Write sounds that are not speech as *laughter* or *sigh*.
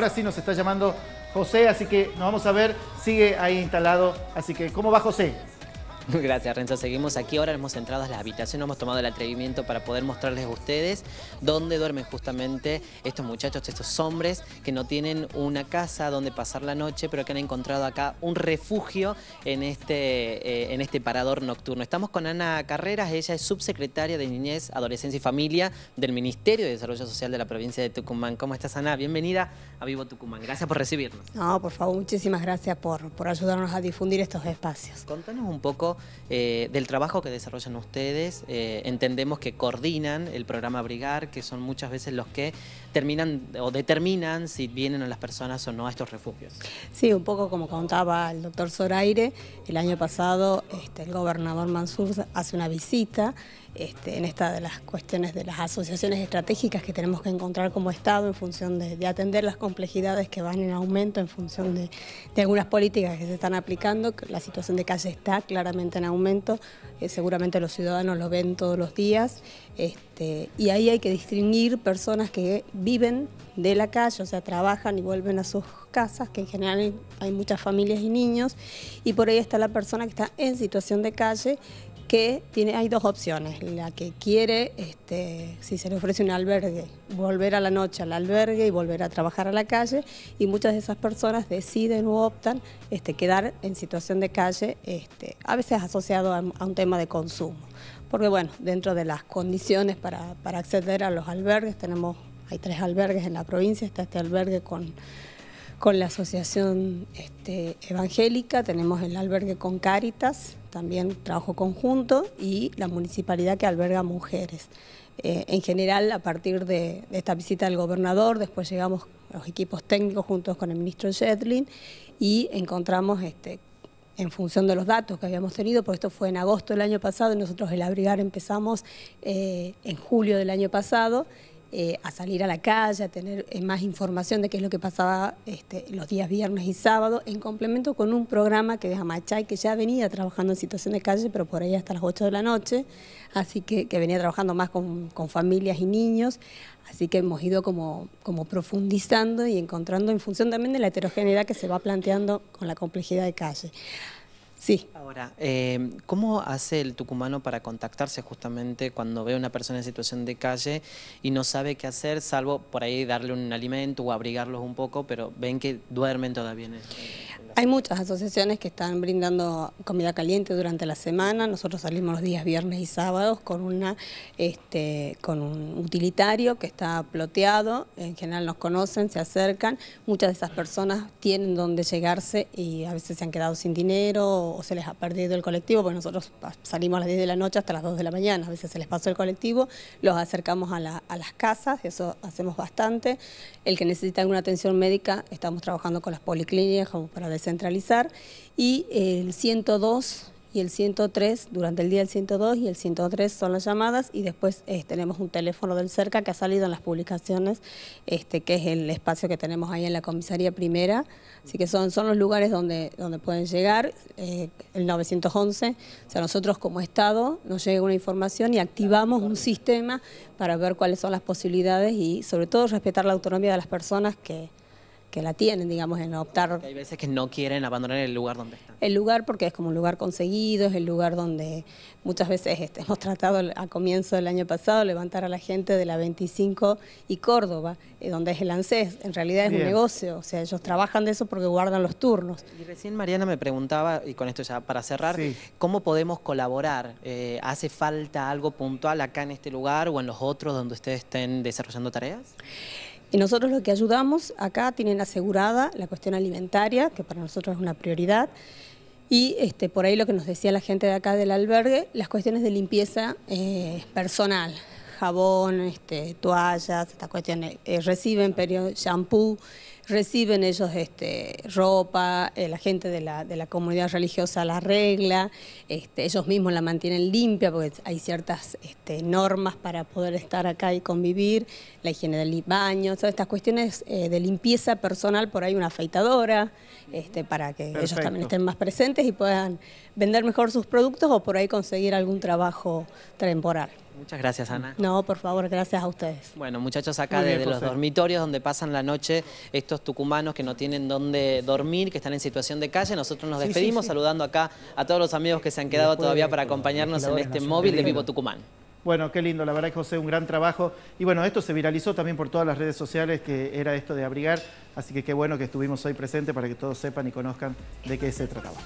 ahora sí nos está llamando José, así que nos vamos a ver. Sigue ahí instalado. Así que, ¿cómo va José? *laughs* Gracias, Renzo. Seguimos aquí. Ahora hemos entrado a las habitaciones, hemos tomado el atrevimiento para poder mostrarles a ustedes dónde duermen justamente estos muchachos, estos hombres que no tienen una casa donde pasar la noche, pero que han encontrado acá un refugio en este, eh, en este parador nocturno. Estamos con Ana Carreras, ella es subsecretaria de Niñez, Adolescencia y Familia del Ministerio de Desarrollo Social de la provincia de Tucumán. ¿Cómo estás, Ana? Bienvenida a Vivo Tucumán. Gracias por recibirnos. No, por favor, muchísimas gracias por, por ayudarnos a difundir estos espacios. Contanos un poco eh, del trabajo que desarrollan ustedes. Eh, entendemos que coordinan el programa Brigar, que son muchas veces los que terminan o determinan si vienen a las personas o no a estos refugios. Sí, un poco como contaba el doctor Zoraire, el año pasado este, el gobernador Mansur hace una visita este, en esta de las cuestiones de las asociaciones estratégicas que tenemos que encontrar como Estado en función de, atender las complejidades que van en aumento en función de, algunas políticas que se están aplicando. La situación de calle está claramente en aumento, eh, seguramente los ciudadanos lo ven todos los días este, y ahí hay que distinguir personas que viven de la calle, o sea, trabajan y vuelven a sus casas, que en general hay muchas familias y niños, y por ahí está la persona que está en situación de calle que tiene, hay dos opciones. La que quiere, este, si se le ofrece un albergue, volver a la noche al albergue y volver a trabajar a la calle, y muchas de esas personas deciden o optan este, quedar en situación de calle, este, a veces asociado a, un tema de consumo. Porque bueno, dentro de las condiciones para, para acceder a los albergues, tenemos, hay tres albergues en la provincia, está este albergue con con la Asociación este, Evangélica, tenemos el albergue con Cáritas, también trabajo conjunto, y la municipalidad que alberga mujeres. Eh, en general, a partir de, esta visita del gobernador, después llegamos los equipos técnicos juntos con el ministro Shetlin y encontramos este, en función de los datos que habíamos tenido, porque esto fue en agosto del año pasado y nosotros el abrigar empezamos eh, en julio del año pasado, eh, a salir a la calle, a tener eh, más información de qué es lo que pasaba este, los días viernes y sábado, en complemento con un programa que es Amachay, que ya venía trabajando en situación de calle, pero por ahí hasta las 8 de la noche, así que, venía trabajando más con, familias y niños, así que hemos ido como, como profundizando y encontrando en función también de la heterogeneidad que se va planteando con la complejidad de calle. Sí. Ahora, em, ¿cómo hace el tucumano para contactarse justamente cuando ve a una persona en situación de calle y no sabe qué hacer, salvo por ahí darle un alimento o abrigarlos un poco, pero ven que duermen todavía en el... Hay muchas asociaciones que están brindando comida caliente durante la semana. Nosotros salimos los días viernes y sábados con una este, con un utilitario que está ploteado. En general nos conocen, se acercan. Muchas de esas personas tienen donde llegarse y a veces se han quedado sin dinero o se les ha perdido el colectivo, porque nosotros salimos a las 10 de la noche hasta las 2 de la mañana. A veces se les pasó el colectivo, los acercamos a, las casas, eso hacemos bastante. El que necesita alguna atención médica, estamos trabajando con las policlínicas como para centralizar y el 102 y el 103, durante el día el 102 y el 103 son las llamadas y después eh, tenemos un teléfono del cerca que ha salido en las publicaciones, este, que es el espacio que tenemos ahí en la comisaría primera, así que son, son los lugares donde, donde pueden llegar, eh, el 911, o sea, nosotros como Estado nos llega una información y activamos un sistema para ver cuáles son las posibilidades y sobre todo respetar la autonomía de las personas que que la tienen, digamos, en optar. hay veces que no quieren abandonar el lugar donde están. El lugar porque es como un lugar conseguido, es el lugar donde muchas veces este, hemos tratado a comienzo del año pasado levantar a la gente de la 25 y Córdoba, eh, donde es el ANSES. En realidad es un negocio, o sea, ellos trabajan de eso porque guardan los turnos. Y recién Mariana me preguntaba, y con esto ya para cerrar, ¿cómo podemos colaborar? Eh, ¿Hace falta algo puntual acá en este lugar o en los otros donde ustedes estén desarrollando tareas? Y nosotros lo que ayudamos acá tienen asegurada la cuestión alimentaria, que para nosotros es una prioridad, y este, por ahí lo que nos decía la gente de acá del albergue, las cuestiones de limpieza eh, personal, jabón, este, toallas, estas cuestiones, eh, reciben shampoo, reciben ellos este, ropa, eh, la gente de la, comunidad religiosa la arregla, este, ellos mismos la mantienen limpia porque hay ciertas este, normas para poder estar acá y convivir, la higiene del baño, todas estas cuestiones eh, de limpieza personal, por ahí una afeitadora, este, para que ellos también estén más presentes y puedan vender mejor sus productos o por ahí conseguir algún trabajo temporal. Muchas gracias, Ana. No, por favor, gracias a ustedes. Bueno, muchachos, acá desde los dormitorios donde pasan la noche estos tucumanos que no tienen dónde dormir, que están en situación de calle, nosotros nos despedimos saludando acá a todos los amigos que se han quedado todavía para acompañarnos en este móvil de Vivo Tucumán. Bueno, qué lindo, la verdad que José, un gran trabajo. Y bueno, esto se viralizó también por todas las redes sociales, que era esto de abrigar, así que qué bueno que estuvimos hoy presentes para que todos sepan y conozcan de qué se trataba.